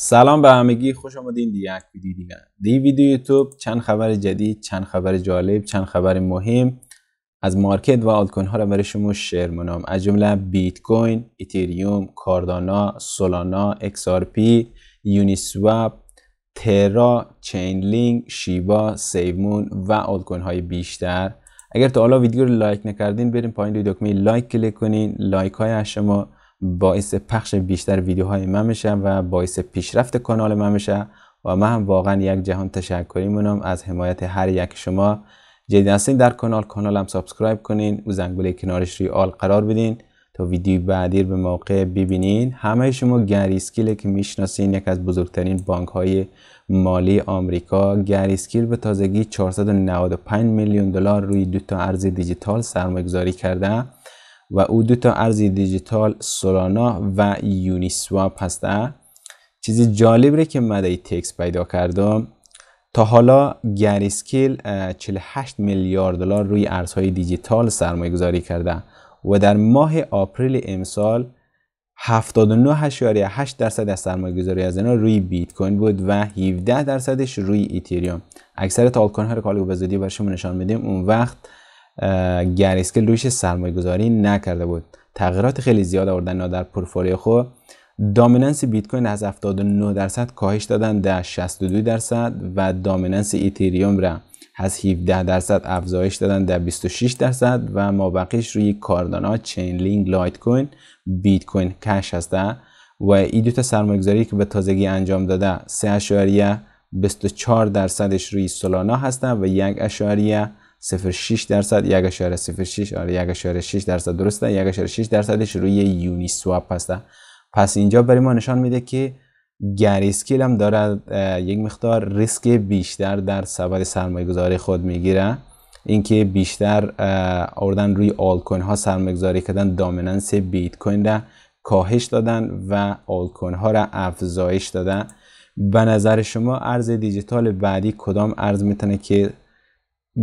سلام به همگی خوش آمدین دیگه یک ویدیو دیگه دی ویدیو یوتیوب چند خبر جدید چند خبر جالب چند خبر مهم از مارکت و آلت ها را برای شما شیر منام از جمله بیت کوین اتریوم کاردانا سولانا ایکس آر پی یونی سواب ترا چین شیبا سیومون و آلت های بیشتر اگر تا حالا ویدیو رو لایک نکردین بریم پایین روی دکمه لایک کلیک کنین لایک های شما باعث پخش بیشتر ویدیوهای من میشه و باعث پیشرفت کانال من میشه و من هم واقعا یک جهان تشکر مونم از حمایت هر یک شما جدید هستین در کانال کانالم سابسکرایب کنین و زنگوله کنارش روی آل قرار بدین تا ویدیو بعدی به موقع ببینین همه شما گریسکیل که میشناسین یک از بزرگترین بانک های مالی آمریکا گریسکیل به تازگی 495 میلیون دلار روی دو تا ارز دیجیتال سرمایه‌گذاری کرده و او دو تا ارزی دیجیتال سولانا و یونیسواپ هسته چیزی جالب ره که مدی تکس پیدا کردم تا حالا گریسکیل 48 میلیارد دلار روی ارزهای دیجیتال سرمایه گذاری کرده و در ماه آپریل امسال 79.8 درصد از سرمایه گذاری از اینا روی بیت کوین بود و 17 درصدش روی ایتریوم اکثر تالکن ها رو که به نشان میدیم اون وقت گریسکل رویش سرمایه گذاری نکرده بود تغییرات خیلی زیاد آوردن در پورتفولیو خود خب، دامیننس بیت کوین از 79 درصد کاهش دادن در 62 درصد و دامیننس ایتریوم را از 17 درصد افزایش دادن در 26 درصد و مابقیش روی کاردانا، چینلینگ، لایت کوین، بیت کوین کش هسته و این دو تا سرمایه‌گذاری که به تازگی انجام داده 24 درصدش روی سولانا هستن و اشاریه 0.6 درصد 1.06 آره 1.6 درصد درسته 1.6 درصدش روی یونی سواب هسته پس اینجا برای ما نشان میده که گریسکیل هم داره یک مقدار ریسک بیشتر در سبد سرمایه گذاری خود میگیره اینکه بیشتر آوردن روی آل کوین ها سرمایه گذاری کردن دامیننس بیت کوین را کاهش دادن و آل کوین ها را افزایش دادن به نظر شما ارز دیجیتال بعدی کدام ارز میتونه که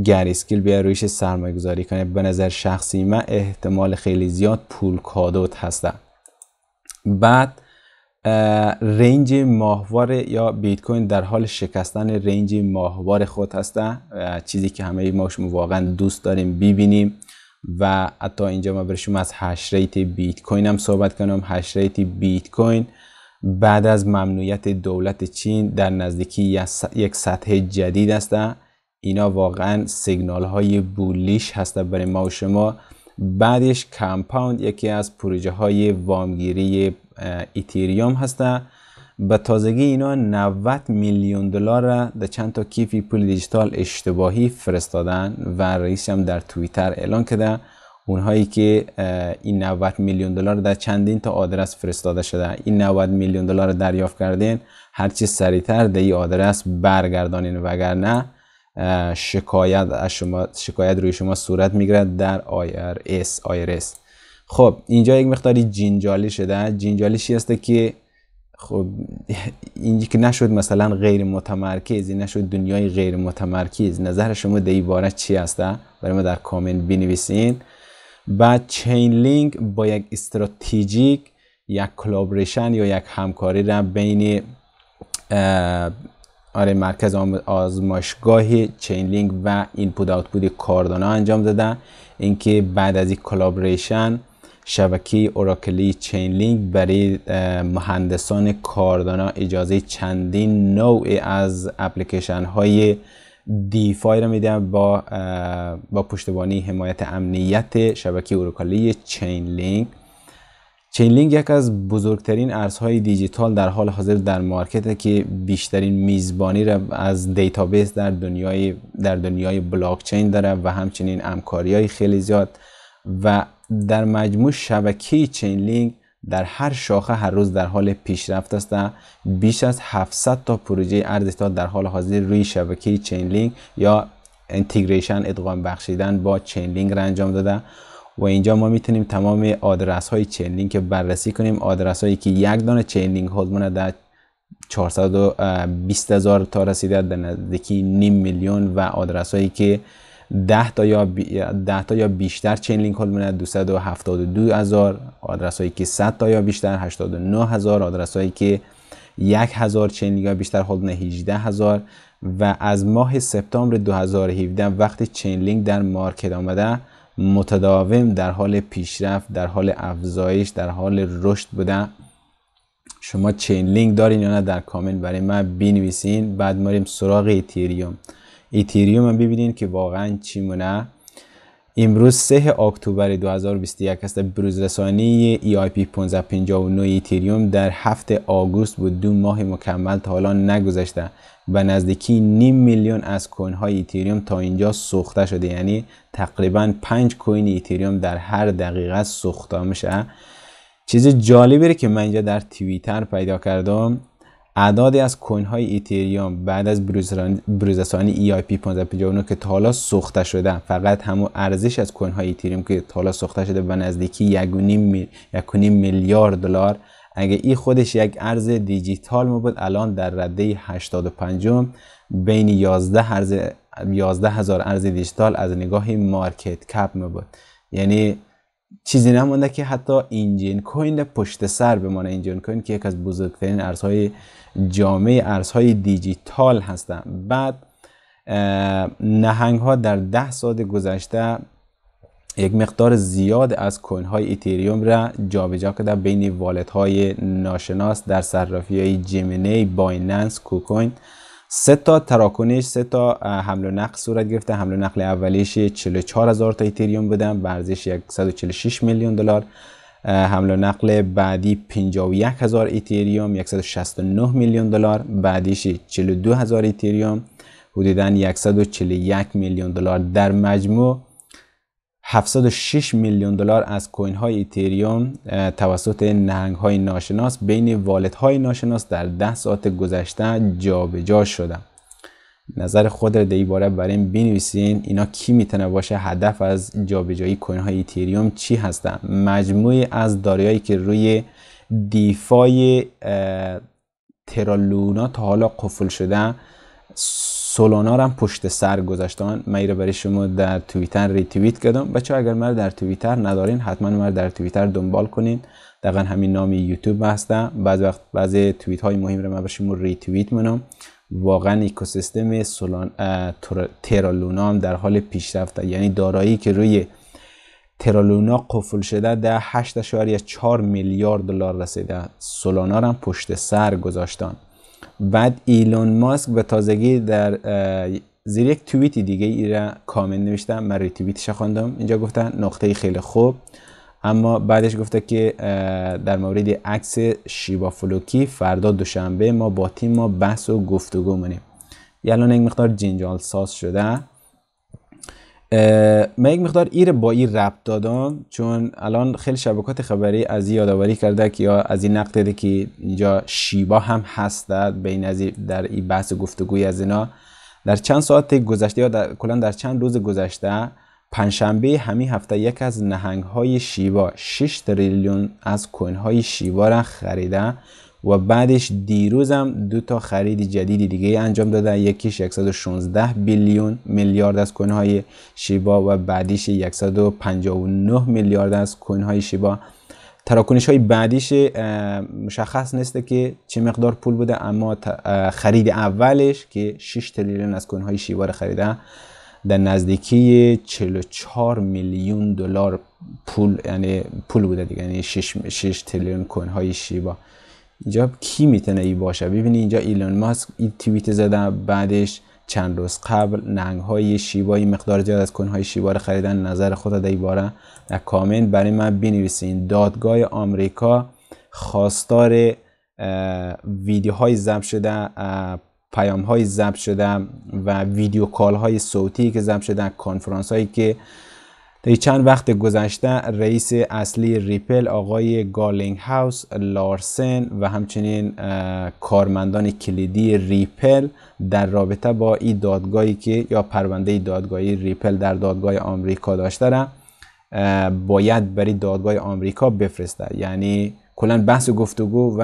گری اسکیل بیا رویش سرمایه گذاری کنه به نظر شخصی من احتمال خیلی زیاد پول کادوت هستن بعد رنج ماهوار یا بیت کوین در حال شکستن رنج ماهوار خود هسته چیزی که همه ما شما واقعا دوست داریم ببینیم و حتی اینجا ما بر شما از هش ریت بیت کوین هم صحبت کنم هش ریت بیت کوین بعد از ممنوعیت دولت چین در نزدیکی یک سطح جدید هسته اینا واقعا سیگنال های بولیش هسته برای ما و شما بعدش کمپاوند یکی از پروژه های وامگیری ایتریوم هسته به تازگی اینا 90 میلیون دلار را در چند تا کیفی پول دیجیتال اشتباهی فرستادن و رئیس هم در توییتر اعلان کرده اونهایی که این 90 میلیون دلار در چندین تا آدرس فرستاده شده این 90 میلیون دلار دریافت کردین هرچی سریعتر در این آدرس برگردانین وگرنه شکایت از شما شکایت روی شما صورت میگیرد در IRS IRS خب اینجا یک مقداری جنجالی شده جنجالی چی هسته که خب اینجا که نشد مثلا غیر متمرکز این نشد دنیای غیر متمرکز نظر شما در باره چی هسته برای ما در کامنت بنویسین بعد چین لینک با یک استراتژیک یک کلابریشن یا یک همکاری را بین آره مرکز آزمایشگاه چینلینک و اینپوت آوتپوت کاردانا انجام دادن اینکه بعد از این کلابریشن شبکه اوراکلی لینک برای مهندسان کاردانا اجازه چندین نوع از اپلیکیشن های دیفای را میدن با با پشتیبانی حمایت امنیت شبکه اوراکلی لینک چینلینک یک از بزرگترین ارزهای دیجیتال در حال حاضر در مارکت که بیشترین میزبانی را از دیتابیس در دنیای در دنیای بلاکچین داره و همچنین امکاری های خیلی زیاد و در مجموع شبکه چینلینک در هر شاخه هر روز در حال پیشرفت است بیش از 700 تا پروژه ارزشدار در حال حاضر روی شبکه چینلینک یا انتگریشن ادغام بخشیدن با چینلینک را انجام داده و اینجا ما میتونیم تمام آدرس های چین لینک بررسی کنیم آدرس هایی که یک دانه چین لینک هولد در 420 هزار تا رسیده در نزدیکی نیم میلیون و آدرس هایی که 10 تا یا 10 تا یا بیشتر چین لینک هولد 272 هزار آدرس هایی که 100 تا یا بیشتر 89 هزار آدرس هایی که 1000 چین لینک بیشتر هولد 18 هزار و از ماه سپتامبر 2017 وقتی چین در مارکت آمده متداوم در حال پیشرفت در حال افزایش در حال رشد بودن شما چین لینک دارین یا نه در کامنت برای من بنویسین بعد ماریم سراغ ایتریوم ایتریوم هم ببینین که واقعا چی مونه امروز 3 اکتبر 2021 است بروز رسانی EIP 1559 ایتریوم در 7 آگوست بود دو ماه مکمل تا حالا نگذشته و نزدیکی نیم میلیون از کوین های ایتریوم تا اینجا سوخته شده یعنی تقریبا 5 کوین ایتریوم در هر دقیقه سوخته میشه چیز جالبی که من اینجا در توییتر پیدا کردم اعداد از کوین های ایتریوم بعد از بروزرسانی پی 1559 که تا حالا سوخته شده فقط همون ارزش از کوین های ایتریوم که تا حالا سوخته شده به نزدیکی 1.5 میلیارد دلار اگه این خودش یک ارز دیجیتال بود الان در رده 85 بین 11 ارز هزار ارز دیجیتال از نگاه مارکت کپ می بود یعنی چیزی نمانده که حتی اینجین کوین پشت سر بمانه اینجین کوین که یک از بزرگترین ارزهای جامعه ارزهای دیجیتال هستند بعد نهنگ ها در ده سال گذشته یک مقدار زیاد از کوین های ایتریوم را جابجا کرده بین والت های ناشناس در صرافی های جیمینی بایننس کوکوین سه تا تراکنش سه تا حمل و نقل صورت گرفته حمل و نقل اولیش 44000 تا ایتریوم بودن به ارزش 146 میلیون دلار حمل و نقل بعدی 51000 ایتریوم 169 میلیون دلار بعدیش 42000 ایتریوم حدودا 141 میلیون دلار در مجموع 706 میلیون دلار از کوین های ایتریوم توسط نهنگ های ناشناس بین والت های ناشناس در 10 ساعت گذشته جابجا شده نظر خود را در باره بنویسین اینا کی میتونه باشه هدف از جابجایی کوین های ایتریوم چی هستن مجموعی از دارایی که روی دیفای ترالونا تا حالا قفل شده سولانا هم پشت سر گذاشتن من رو برای شما در توییتر توییت کردم بچه اگر من در توییتر ندارین حتما من در توییتر دنبال کنین دقیقا همین نام یوتیوب هستم بعض وقت بعضی توییت های مهم رو من برای شما ری توییت منم واقعا اکوسیستم سولان ترالونا هم در حال پیشرفته یعنی دارایی که روی ترالونا قفل شده در 8.4 میلیارد دلار رسیده سولانا هم پشت سر گذاشتن بعد ایلون ماسک به تازگی در زیر یک توییت دیگه ای را کامنت نوشتم من توییتش خواندم اینجا گفتن نقطه خیلی خوب اما بعدش گفته که در مورد عکس شیبا فلوکی فردا دوشنبه ما با تیم ما بحث و گفتگو منیم یعنی یک مقدار جنجال ساز شده من یک مقدار ایر با این ربط دادم چون الان خیلی شبکات خبری از یادآوری کرده که یا از این نقد که اینجا شیبا هم هست بین از در این بحث گفتگوی از اینا در چند ساعت گذشته یا در در چند روز گذشته پنجشنبه همین هفته یک از نهنگ های شیبا 6 تریلیون از کوین های شیبا را خریده و بعدش دیروزم دو تا خرید جدید دیگه انجام داده یکیش 116 بیلیون میلیارد از کوین های شیبا و بعدیش 159 میلیارد از کوین های شیبا تراکنش های بعدیش مشخص نیست که چه مقدار پول بوده اما خرید اولش که 6 تریلیون از کوین های شیبا رو خریده در نزدیکی 44 میلیون دلار پول یعنی پول بوده دیگه یعنی 6 تریلیون کوین های شیبا اینجا کی میتونه ای باشه ببینید اینجا ایلان ماسک این توییت زده بعدش چند روز قبل ننگ های شیبای مقدار زیاد از کنهای شیبا رو خریدن نظر خود در باره در کامنت برای من بنویسین دادگاه آمریکا خواستار ویدیوهای ضبط شده پیام های ضبط شده و ویدیو کال های صوتی که ضبط شده کانفرانس هایی که در چند وقت گذشته رئیس اصلی ریپل آقای گالینگ هاوس لارسن و همچنین کارمندان کلیدی ریپل در رابطه با این دادگاهی که یا پرونده دادگاهی ریپل در دادگاه آمریکا داشته باید برای دادگاه آمریکا بفرسته یعنی کلا بحث گفتگو و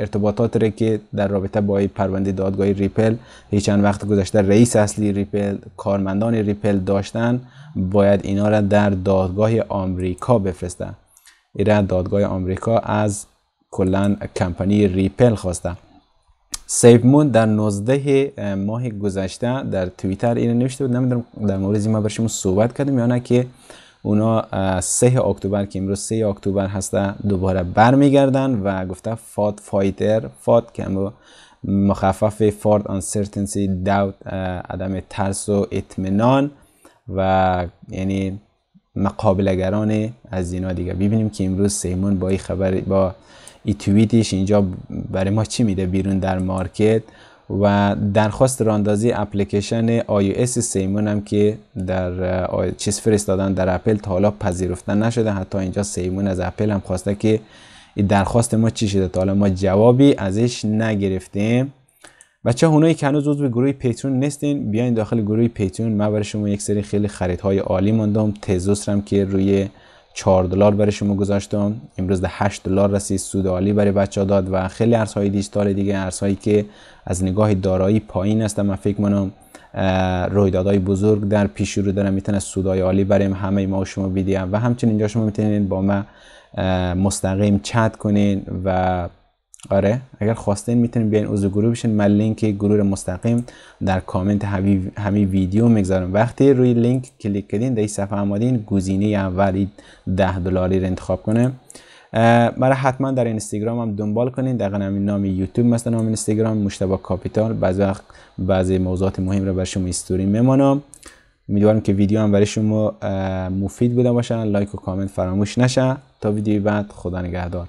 ارتباطات رو که در رابطه با پرونده دادگاهی ریپل هیچ چند وقت گذشته رئیس اصلی ریپل کارمندان ریپل داشتن باید اینا را در دادگاه آمریکا بفرستن این دادگاه آمریکا از کلا کمپانی ریپل خواسته سیفمون در 19 ماه گذشته در توییتر اینو نوشته بود نمیدونم در مورد ما بر صحبت کردیم یا نه که اونا سه اکتبر که امروز سه اکتبر هسته دوباره برمیگردن و گفته فاد فایتر فاد که مخفف فارد انسرتنسی داوت عدم ترس و اطمینان و یعنی مقابلگران از اینا دیگه ببینیم که امروز سیمون با این خبر با ای توییتش اینجا برای ما چی میده بیرون در مارکت و درخواست راندازی اپلیکیشن iOS سیمون هم که در چیز فرستادن در اپل تا حالا پذیرفته نشده حتی اینجا سیمون از اپل هم خواسته که درخواست ما چی شده تا حالا ما جوابی ازش نگرفتیم بچه هنوی که هنوز عضو گروه پیترون نیستین بیاین داخل گروه پیترون من برای شما یک سری خیلی خریدهای عالی ماندم تزوس هم که روی 4 دلار برای شما گذاشتم امروز ده 8 دلار رسید سود عالی برای بچه ها داد و خیلی ارزهای دیجیتال دیگه ارزهایی که از نگاه دارایی پایین است من فکر کنم رویدادهای بزرگ در پیش رو دارن میتونه سودای عالی برای همه ما و شما بیدیم و همچنین اینجا شما میتونید با من مستقیم چت کنین و آره اگر خواستین میتونین بیاین عضو گروه بشین من لینک گروه مستقیم در کامنت همین ویدیو میگذارم وقتی روی لینک کلیک کردین در این صفحه آمدین گزینه اولی 10 دلاری رو انتخاب کنه مرا حتما در اینستاگرام هم دنبال کنین دقیقا همین نام یوتیوب مثلا نام اینستاگرام مشتبه کاپیتال بعضی موضوعات مهم رو بر شما استوری میمانم امیدوارم که ویدیو هم برای شما مفید بوده باشن لایک و کامنت فراموش نشه تا ویدیو بعد خدا نگهدار